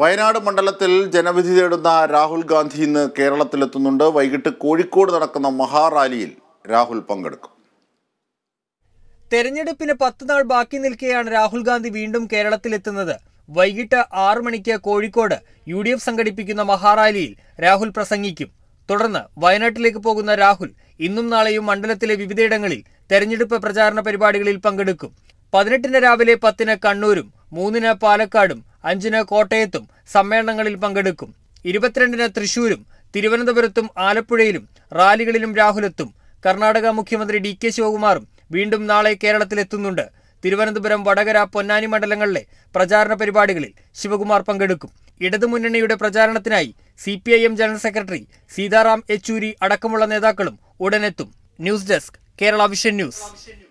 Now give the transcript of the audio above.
വയനാട് മണ്ഡലത്തിൽ ജനവിധി തേടുന്ന രാഹുൽ ഗാന്ധി ഇന്ന് കേരളത്തിലെത്തുന്നുണ്ട് വൈകിട്ട് കോഴിക്കോട് നടക്കുന്ന മഹാറാലിയിൽ രാഹുൽ പങ്കെടുക്കും തെരഞ്ഞെടുപ്പിന് പത്ത് നാൾ ബാക്കി നിൽക്കെയാണ് രാഹുൽ ഗാന്ധി വീണ്ടും കേരളത്തിലെത്തുന്നത് വൈകിട്ട് ആറു മണിക്ക് കോഴിക്കോട് യു ഡി എഫ് സംഘടിപ്പിക്കുന്ന മഹാറാലിയിൽ രാഹുൽ പ്രസംഗിക്കും തുടർന്ന് വയനാട്ടിലേക്ക് പോകുന്ന രാഹുൽ ഇന്നും നാളെയും മണ്ഡലത്തിലെ വിവിധയിടങ്ങളിൽ തെരഞ്ഞെടുപ്പ് പ്രചാരണ പരിപാടികളിൽ പങ്കെടുക്കും പതിനെട്ടിന് രാവിലെ പത്തിന് കണ്ണൂരും മൂന്നിന് പാലക്കാടും അഞ്ചിന് കോട്ടയത്തും സമ്മേളനങ്ങളിൽ പങ്കെടുക്കും ഇരുപത്തിരണ്ടിന് തൃശൂരും തിരുവനന്തപുരത്തും ആലപ്പുഴയിലും റാലികളിലും രാഹുലെത്തും കർണാടക മുഖ്യമന്ത്രി ഡി കെ ശിവകുമാറും വീണ്ടും നാളെ കേരളത്തിലെത്തുന്നുണ്ട് തിരുവനന്തപുരം വടകര പൊന്നാനി മണ്ഡലങ്ങളിലെ പ്രചാരണ പരിപാടികളിൽ ശിവകുമാർ പങ്കെടുക്കും ഇടതുമുന്നണിയുടെ പ്രചാരണത്തിനായി C P I M general secretary Sitaram Yechury അടക്കമുള്ള നേതാക്കളും ഉടനെത്തും news desk Kerala vision news